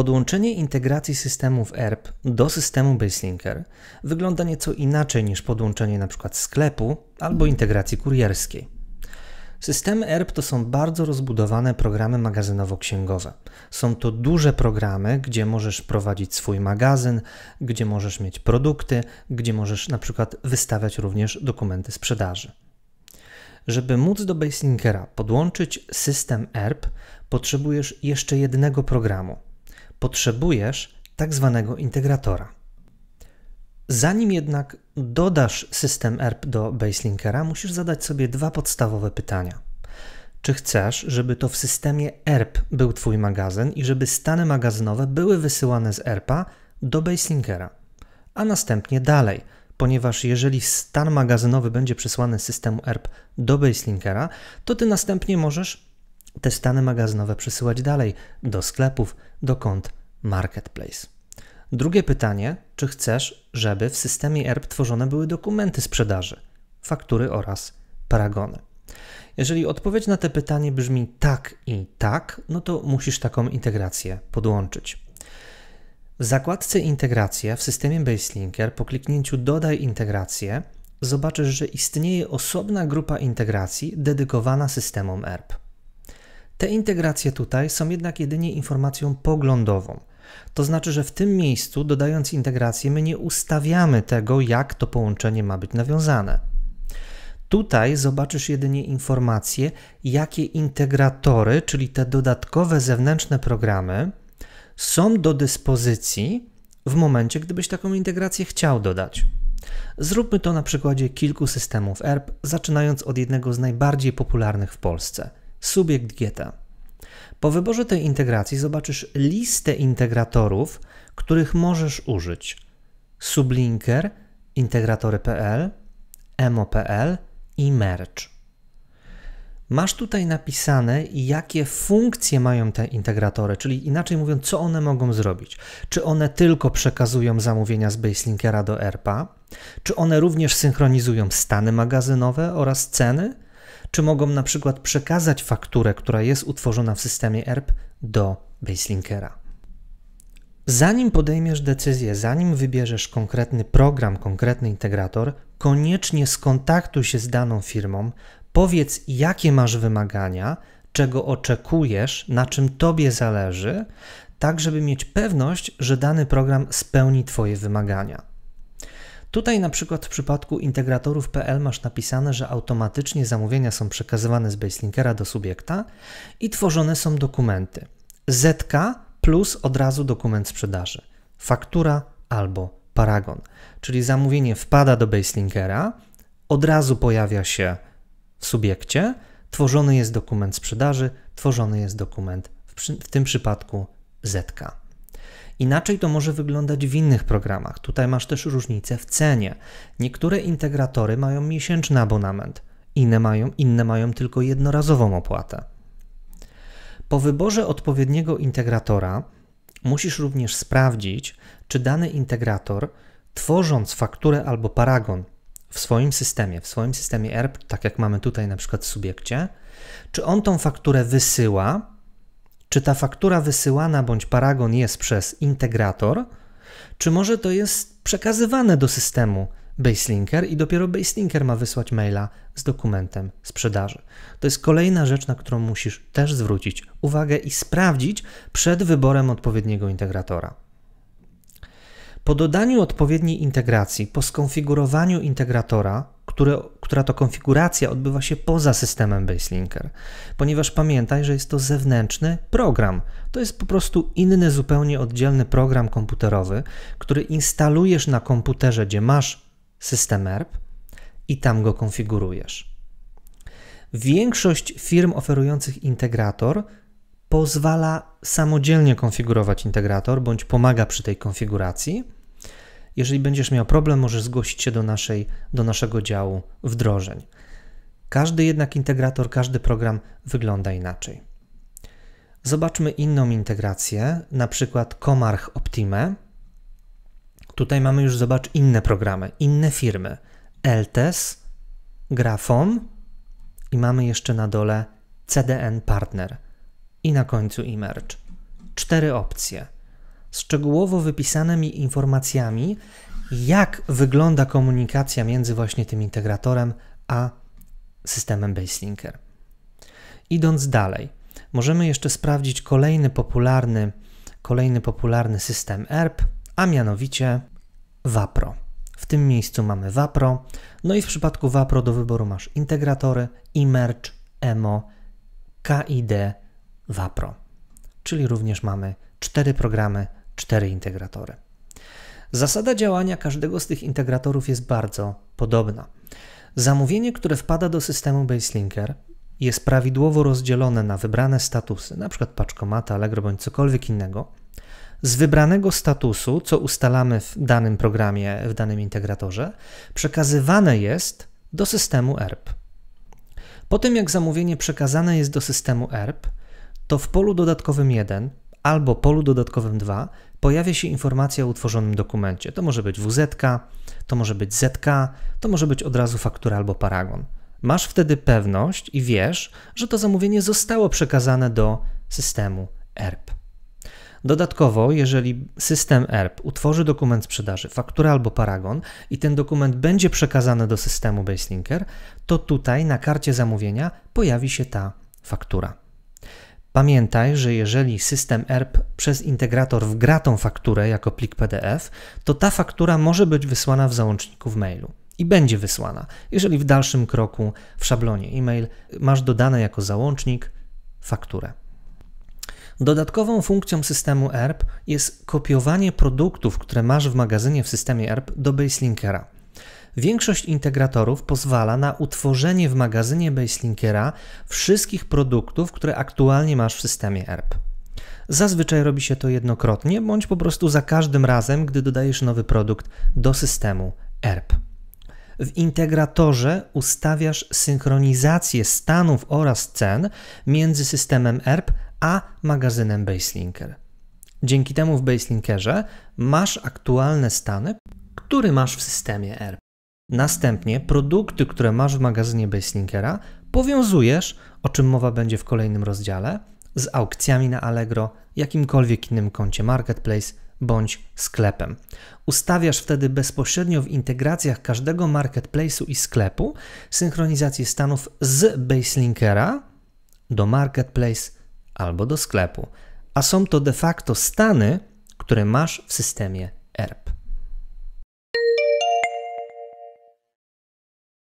Podłączenie integracji systemów ERP do systemu Baselinker wygląda nieco inaczej niż podłączenie np. sklepu albo integracji kurierskiej. Systemy ERP to są bardzo rozbudowane programy magazynowo-księgowe. Są to duże programy, gdzie możesz prowadzić swój magazyn, gdzie możesz mieć produkty, gdzie możesz np. wystawiać również dokumenty sprzedaży. Żeby móc do Baselinkera podłączyć system ERP, potrzebujesz jeszcze jednego programu – potrzebujesz tak zwanego integratora. Zanim jednak dodasz system ERP do Baselinkera, musisz zadać sobie dwa podstawowe pytania. Czy chcesz, żeby to w systemie ERP był Twój magazyn i żeby stany magazynowe były wysyłane z ERPa do Baselinkera, a następnie dalej, ponieważ jeżeli stan magazynowy będzie przesłany z systemu ERP do Baselinkera, to Ty następnie możesz te stany magazynowe przesyłać dalej do sklepów, do kont marketplace. Drugie pytanie, czy chcesz, żeby w systemie ERP tworzone były dokumenty sprzedaży, faktury oraz paragony? Jeżeli odpowiedź na to pytanie brzmi tak i tak, no to musisz taką integrację podłączyć. W zakładce Integracja w systemie BaseLinker po kliknięciu Dodaj integrację zobaczysz, że istnieje osobna grupa integracji dedykowana systemom ERP. Te integracje tutaj są jednak jedynie informacją poglądową. To znaczy, że w tym miejscu, dodając integrację, my nie ustawiamy tego, jak to połączenie ma być nawiązane. Tutaj zobaczysz jedynie informacje, jakie integratory, czyli te dodatkowe zewnętrzne programy, są do dyspozycji w momencie, gdybyś taką integrację chciał dodać. Zróbmy to na przykładzie kilku systemów ERP, zaczynając od jednego z najbardziej popularnych w Polsce – subjekt Geta. Po wyborze tej integracji zobaczysz listę integratorów, których możesz użyć. Sublinker, integratory.pl, emo.pl i merge. Masz tutaj napisane, jakie funkcje mają te integratory, czyli inaczej mówiąc, co one mogą zrobić. Czy one tylko przekazują zamówienia z Baselinkera do ERPA, czy one również synchronizują stany magazynowe oraz ceny, czy mogą na przykład przekazać fakturę, która jest utworzona w systemie ERP do Baselinkera. Zanim podejmiesz decyzję, zanim wybierzesz konkretny program, konkretny integrator, koniecznie skontaktuj się z daną firmą, powiedz jakie masz wymagania, czego oczekujesz, na czym tobie zależy, tak żeby mieć pewność, że dany program spełni twoje wymagania. Tutaj na przykład w przypadku integratorów PL masz napisane, że automatycznie zamówienia są przekazywane z baselinkera do subiekta i tworzone są dokumenty. ZK plus od razu dokument sprzedaży. Faktura albo paragon. Czyli zamówienie wpada do baselinkera, od razu pojawia się w subiekcie, tworzony jest dokument sprzedaży, tworzony jest dokument w, przy, w tym przypadku ZK. Inaczej to może wyglądać w innych programach. Tutaj masz też różnice w cenie. Niektóre integratory mają miesięczny abonament, inne mają, inne mają tylko jednorazową opłatę. Po wyborze odpowiedniego integratora musisz również sprawdzić, czy dany integrator, tworząc fakturę albo paragon w swoim systemie, w swoim systemie ERP, tak jak mamy tutaj na przykład w subiekcie, czy on tą fakturę wysyła czy ta faktura wysyłana bądź paragon jest przez integrator, czy może to jest przekazywane do systemu Baselinker i dopiero Baselinker ma wysłać maila z dokumentem sprzedaży. To jest kolejna rzecz, na którą musisz też zwrócić uwagę i sprawdzić przed wyborem odpowiedniego integratora. Po dodaniu odpowiedniej integracji, po skonfigurowaniu integratora, które, która to konfiguracja odbywa się poza systemem Baselinker, ponieważ pamiętaj, że jest to zewnętrzny program. To jest po prostu inny, zupełnie oddzielny program komputerowy, który instalujesz na komputerze, gdzie masz system ERP i tam go konfigurujesz. Większość firm oferujących integrator pozwala samodzielnie konfigurować integrator bądź pomaga przy tej konfiguracji jeżeli będziesz miał problem, możesz zgłosić się do, naszej, do naszego działu wdrożeń. Każdy jednak integrator, każdy program wygląda inaczej. Zobaczmy inną integrację, na przykład Komarch Optime. Tutaj mamy już, zobacz, inne programy, inne firmy. Eltes, Grafom i mamy jeszcze na dole CDN Partner i na końcu Emerge. Cztery opcje szczegółowo wypisanymi informacjami, jak wygląda komunikacja między właśnie tym integratorem a systemem Baselinker. Idąc dalej, możemy jeszcze sprawdzić kolejny popularny, kolejny popularny system ERP, a mianowicie Wapro. W tym miejscu mamy Wapro. No i w przypadku Wapro do wyboru masz integratory, Emerge, EMO, KID, Wapro. Czyli również mamy cztery programy cztery integratory. Zasada działania każdego z tych integratorów jest bardzo podobna. Zamówienie, które wpada do systemu Baselinker, jest prawidłowo rozdzielone na wybrane statusy, np. paczkomata, Allegro bądź cokolwiek innego. Z wybranego statusu, co ustalamy w danym programie, w danym integratorze, przekazywane jest do systemu ERP. Po tym jak zamówienie przekazane jest do systemu ERP, to w polu dodatkowym 1 albo polu dodatkowym 2 pojawia się informacja o utworzonym dokumencie. To może być WZ, to może być ZK, to może być od razu faktura albo paragon. Masz wtedy pewność i wiesz, że to zamówienie zostało przekazane do systemu ERP. Dodatkowo, jeżeli system ERP utworzy dokument sprzedaży, fakturę albo paragon i ten dokument będzie przekazany do systemu Baselinker, to tutaj na karcie zamówienia pojawi się ta faktura. Pamiętaj, że jeżeli system ERP przez integrator wgra tą fakturę jako plik PDF, to ta faktura może być wysłana w załączniku w mailu i będzie wysłana. Jeżeli w dalszym kroku w szablonie e-mail masz dodane jako załącznik fakturę. Dodatkową funkcją systemu ERP jest kopiowanie produktów, które masz w magazynie w systemie ERP do Baselinkera. Większość integratorów pozwala na utworzenie w magazynie Baselinkera wszystkich produktów, które aktualnie masz w systemie ERP. Zazwyczaj robi się to jednokrotnie, bądź po prostu za każdym razem, gdy dodajesz nowy produkt do systemu ERP. W integratorze ustawiasz synchronizację stanów oraz cen między systemem ERP a magazynem Baselinker. Dzięki temu w Baselinkerze masz aktualne stany, które masz w systemie ERP. Następnie produkty, które masz w magazynie Baselinkera, powiązujesz, o czym mowa będzie w kolejnym rozdziale, z aukcjami na Allegro, jakimkolwiek innym koncie marketplace bądź sklepem. Ustawiasz wtedy bezpośrednio w integracjach każdego marketplace'u i sklepu synchronizację stanów z Baselinkera do marketplace albo do sklepu, a są to de facto stany, które masz w systemie ERP.